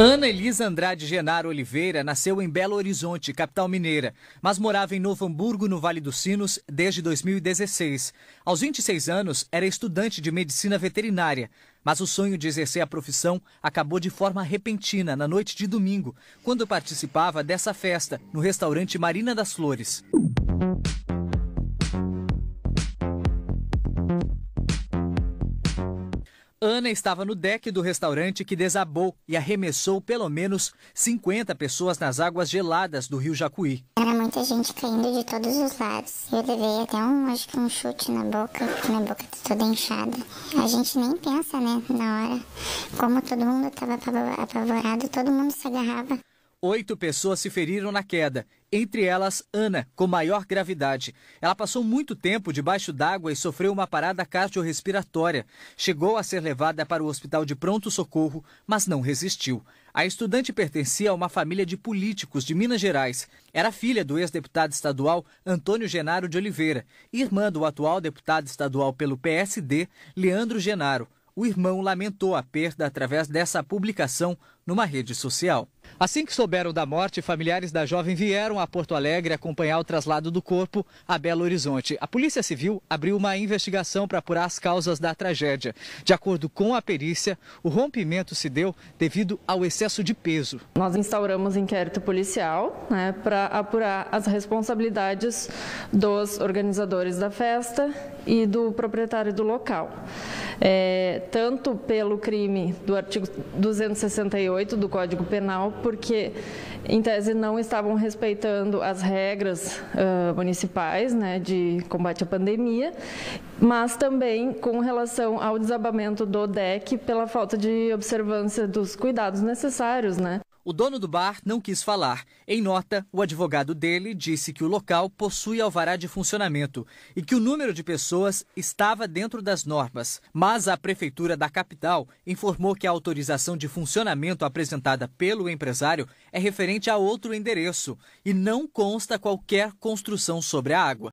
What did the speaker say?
Ana Elisa Andrade Genaro Oliveira nasceu em Belo Horizonte, capital mineira, mas morava em Novo Hamburgo, no Vale dos Sinos, desde 2016. Aos 26 anos, era estudante de medicina veterinária, mas o sonho de exercer a profissão acabou de forma repentina na noite de domingo, quando participava dessa festa no restaurante Marina das Flores. Ana estava no deck do restaurante que desabou e arremessou pelo menos 50 pessoas nas águas geladas do rio Jacuí. Era muita gente caindo de todos os lados. Eu levei até um, acho que um chute na boca, minha boca tá toda inchada. A gente nem pensa, né, na hora. Como todo mundo estava apavorado, todo mundo se agarrava. Oito pessoas se feriram na queda, entre elas Ana, com maior gravidade. Ela passou muito tempo debaixo d'água e sofreu uma parada cardiorrespiratória. Chegou a ser levada para o hospital de pronto-socorro, mas não resistiu. A estudante pertencia a uma família de políticos de Minas Gerais. Era filha do ex-deputado estadual Antônio Genaro de Oliveira, irmã do atual deputado estadual pelo PSD, Leandro Genaro o irmão lamentou a perda através dessa publicação numa rede social. Assim que souberam da morte, familiares da jovem vieram a Porto Alegre acompanhar o traslado do corpo a Belo Horizonte. A Polícia Civil abriu uma investigação para apurar as causas da tragédia. De acordo com a perícia, o rompimento se deu devido ao excesso de peso. Nós instauramos inquérito policial né, para apurar as responsabilidades dos organizadores da festa e do proprietário do local é, tanto pelo crime do artigo 268 do Código Penal, porque, em tese, não estavam respeitando as regras uh, municipais né, de combate à pandemia, mas também com relação ao desabamento do DEC pela falta de observância dos cuidados necessários. Né? O dono do bar não quis falar. Em nota, o advogado dele disse que o local possui alvará de funcionamento e que o número de pessoas estava dentro das normas. Mas a prefeitura da capital informou que a autorização de funcionamento apresentada pelo empresário é referente a outro endereço e não consta qualquer construção sobre a água.